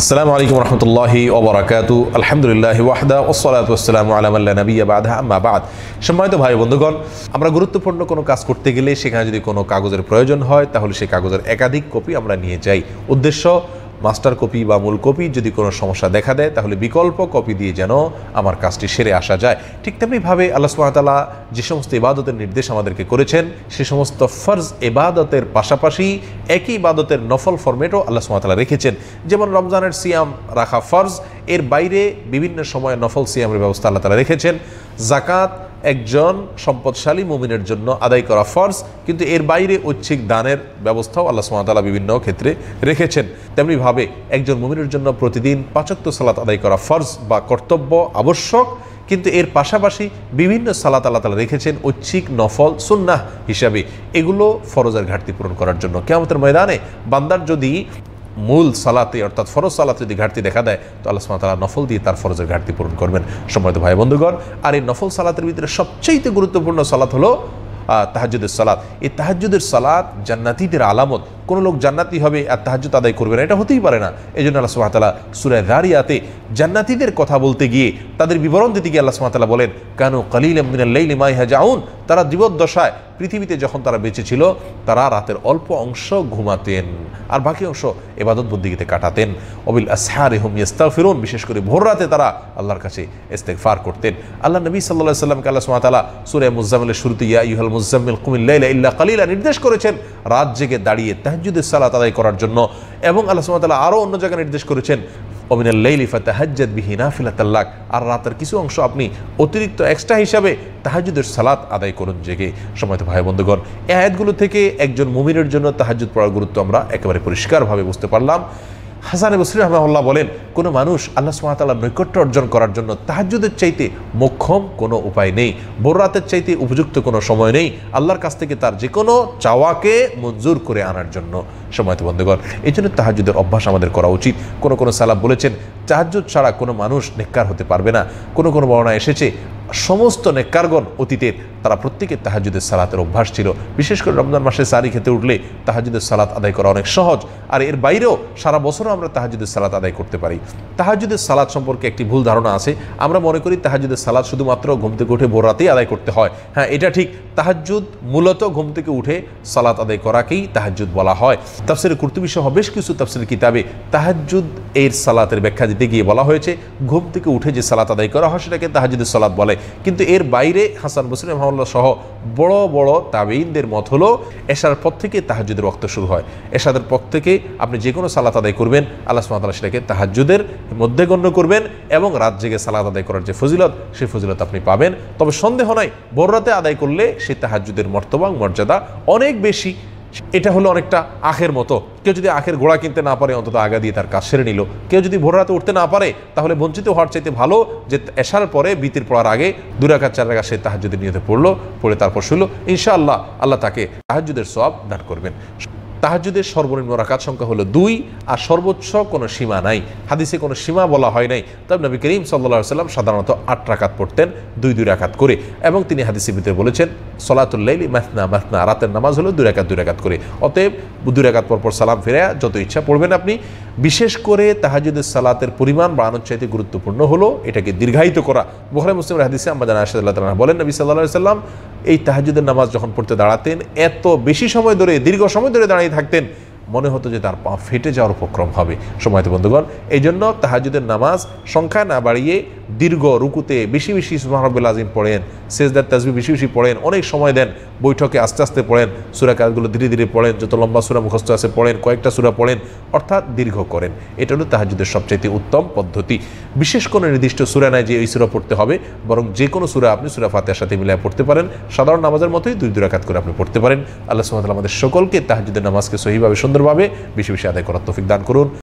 আসসালামু আলাইকুম রহমতুল্লাহি ওবরাকাত আলহামদুলিল্লাহ ওয়াহদা ওসলাত আসসালামু আলামাল্লা নবী বাদা আম্মা বাদ সম্মানিত ভাই বন্ধুগণ আমরা গুরুত্বপূর্ণ কোনো কাজ করতে গেলে সেখানে যদি কোনো কাগজের প্রয়োজন হয় তাহলে সেই কাগজের একাধিক কপি আমরা নিয়ে যাই উদ্দেশ্য মাস্টার কপি বা মূল কপি যদি কোনো সমস্যা দেখা দেয় তাহলে বিকল্প কপি দিয়ে যেন আমার কাজটি সেরে আসা যায় ঠিক তেমনিভাবে আল্লাহ সুমাতালা যে সমস্ত ইবাদতের নির্দেশ আমাদেরকে করেছেন সে সমস্ত ফর্জ এবাদতের পাশাপাশি একই ইবাদতের নফল ফর্মেটও আল্লাহ সুমাতালা রেখেছেন যেমন রমজানের সিয়াম রাখা ফর্জ এর বাইরে বিভিন্ন সময়ে নফল সিয়ামের ব্যবস্থা আল্লাহ তালা রেখেছেন জাকাত একজন সম্পদশালী মুমিনের জন্য আদায় করা ফরজ কিন্তু এর বাইরে ঐচ্ছিক দানের ব্যবস্থাও আল্লাহ সুমাতালা বিভিন্ন ক্ষেত্রে রেখেছেন তেমনিভাবে একজন মুমিনের জন্য প্রতিদিন পাঁচাত্তর সালাত আদায় করা ফরজ বা কর্তব্য আবশ্যক কিন্তু এর পাশাপাশি বিভিন্ন সালাত আল্লাহ তালা রেখেছেন ঐচ্ছিক নফল সুন্নাহ হিসাবে এগুলো ফরজের ঘাটতি পূরণ করার জন্য কেমতের ময়দানে বান্দার যদি মূল সালাতে অর্থাৎ ফরজ সালাতে যদি ঘাটতি দেখা দেয় তো আল্লাহ তালা নফল দিয়ে তার ফরজের ঘাটতি পূরণ করবেন সম্মানিত ভাই বন্ধুগণ আর এই নফল সালাতের ভিতরে সবচেয়ে গুরুত্বপূর্ণ সালাত হলো তাহাজুদের সালাত এই তাহাজুদের সালাত জান্নাতিদের আলামত কোনো লোক জান্নাতি হবে আর তাহাজ আদায় করবে না এটা হতেই পারে না এই জন্য আল্লাহ সুমাতালা সুরায় দারিয়াতে জান্নাতিদের কথা বলতে গিয়ে তাদের বিবরণ দিতে গিয়ে আল্লাহ সুমাতালা বলেন কেন কালিল মাই মাইহা তারা জীবদ্দশায় পৃথিবীতে যখন তারা বেঁচে ছিল তারা রাতের অল্প অংশ ঘুমাতেন আর বাকি অংশ এবাদত বন্দিগিতে কাটাতেন অবিল আসহার রেহম ইস্তা ফিরুন বিশেষ করে ভোর রাতে তারা আল্লাহর কাছে ফার করতেন আল্লাহ নবী সাল্লাহ সাল্লামকে আল্লাহ সুমাতালা সুরে মুজামিলের শুরুতে ইয়া ইহল মুজাম্মিল কুমিল্লা ইল্লা কালিলা নির্দেশ করেছেন রাত জেগে দাঁড়িয়ে তাহাজুদের সালাত আদায় করার জন্য এবং আল্লাহ সুমতাল্লাহ আরও অন্য জায়গায় নির্দেশ করেছেন অমিনাল লাইলি ফাতাহাজ্জাদ বিহিনা ফিলাতাল্লাক আর রাতের কিছু অংশ আপনি অতিরিক্ত এক্সট্রা হিসাবে তাহাজুদের সালাত আদায় করুন জেগে সময় ভাই বন্ধুগণ এ আয়াতগুলো থেকে একজন মুমিনের জন্য তাহাজুদ পড়ার গুরুত্ব আমরা একেবারে পরিষ্কারভাবে বুঝতে পারলাম হাসানে বসরি রহমাউল্লাহ বলেন কোনো মানুষ আল্লাহ সুমাতাল্লাহ নৈকট্য অর্জন করার জন্য তাহাজুদের চাইতে মোক্ষম কোনো উপায় নেই বোররাতের চাইতে উপযুক্ত কোনো সময় নেই আল্লাহর কাছ থেকে তার যে কোনো চাওয়াকে মঞ্জুর করে আনার জন্য সময়ত বন্ধুগণ এই জন্য তাহাজুদের অভ্যাস আমাদের করা উচিত কোন কোন সালাব বলেছেন তাহাজুদ ছাড়া কোনো মানুষ নেককার হতে পারবে না কোনো কোনো বর্ণা এসেছে সমস্ত নেককারগণ অতীতের তারা প্রত্যেকে তাহাজুদের সালাতের অভ্যাস ছিল বিশেষ করে রমজান মাসে সারি খেতে উঠলে তাহাজুদের সালাত আদায় করা অনেক সহজ আর এর বাইরেও সারা বছরও আমরা তাহাজুদের সালাত আদায় করতে পারি তাহাজুদের সালাত সম্পর্কে একটি ভুল ধারণা আছে আমরা মনে করি তাহাজুদের সালাত শুধুমাত্র ঘুম থেকে উঠে ভোর রাতেই আদায় করতে হয় হ্যাঁ এটা ঠিক তাহাজুদ মূলত ঘুম থেকে উঠে সালাত আদায় করাকেই তাহাজুদ বলা হয় তাফসিরে কুর্তুবি সহ বেশ কিছু তাফসির কিতাবে তাহাজুদ এর সালাতের ব্যাখ্যা দিতে গিয়ে বলা হয়েছে ঘুম থেকে উঠে যে সালাত আদায় করা হয় সেটাকে তাহাজুদের সালাত বলে কিন্তু এর বাইরে হাসান বসির রহমাল্লাহ সহ বড় বড় তাবেইনদের মত হলো এশার পর থেকে তাহাজুদের রক্ত শুরু হয় এশাদের পর থেকে আপনি যে কোনো সালাত আদায় করবেন আল্লাহ সুমাতাল্লাহ সেটাকে তাহাজুদের মধ্যে গণ্য করবেন এবং রাত জেগে সালাত আদায় করার যে ফজিলত সেই ফজিলত আপনি পাবেন তবে সন্দেহ নয় ভোর রাতে আদায় করলে সেই তাহাজুদের মর্তবাং মর্যাদা অনেক বেশি এটা হলো অনেকটা আখের মতো কেউ যদি আখের গোড়া কিনতে না পারে অন্তত আগা দিয়ে তার কাজ সেরে নিল কেউ যদি ভোর রাতে উঠতে না পারে তাহলে বঞ্চিত হওয়ার চাইতে ভালো যে এসার পরে বৃত্তির পড়ার আগে দুরাকার চার রাখা সে তাহাজুদের নিয়তে পড়লো পড়ে তারপর শুনলো ইনশাআল্লাহ আল্লাহ তাকে তাহাজুদের সব দান করবেন তাহাজুদের সর্বনিম্ন রাকাত সংখ্যা হলো দুই আর সর্বোচ্চ কোনো সীমা নাই হাদিসে কোনো সীমা বলা হয় নাই তবে নবী করিম সাল্লা সাল্লাম সাধারণত আট রাকাত পড়তেন দুই দুই রাকাত করে এবং তিনি হাদিসের ভিতরে বলেছেন সলাতুল্লাইলি মাহনা মাহনা রাতের নামাজ হলো দুই রাকাত দুই রাকাত করে অতএব দুই রাকাত পরপর সালাম ফেরা যত ইচ্ছা পড়বেন আপনি বিশেষ করে তাহাজুদের সালাতের পরিমাণ বাড়ানোর চাইতে গুরুত্বপূর্ণ হলো এটাকে দীর্ঘায়িত করা বোহরা মুসলিম হাদিসে আমরা জানা আসাদ বলেন নবী সাল্লাহ সাল্লাম এই তাহাজুদের নামাজ যখন পড়তে দাঁড়াতেন এত বেশি সময় ধরে দীর্ঘ সময় ধরে দাঁড়িয়ে থাকতেন মনে হতো যে তার পা ফেটে যাওয়ার উপক্রম হবে তো বন্ধুগণ এই জন্য তাহাজুদের নামাজ সংখ্যা না বাড়িয়ে দীর্ঘ রুকুতে বেশি বেশি সুমাহরবুল আজিম পড়েন সেজদার তাজবি বেশি বেশি পড়েন অনেক সময় দেন বৈঠকে আস্তে আস্তে পড়েন সুরা কাজগুলো ধীরে ধীরে পড়েন যত লম্বা সুরা মুখস্থ আছে পড়েন কয়েকটা সুরা পড়েন অর্থাৎ দীর্ঘ করেন এটা হলো তাহাজুদের সবচাইতে উত্তম পদ্ধতি বিশেষ কোনো নির্দিষ্ট সুরা নাই যে এই সুরা পড়তে হবে বরং যে কোনো সুরা আপনি সুরা ফাতেহার সাথে মিলিয়ে পড়তে পারেন সাধারণ নামাজের মতোই দুই দুরাকাত করে আপনি পড়তে পারেন আল্লাহ সুহামতাল আমাদের সকলকে তাহাজুদের নামাজকে সহিভাবে সুন্দরভাবে বেশি বেশি আদায় করার তফিক দান করুন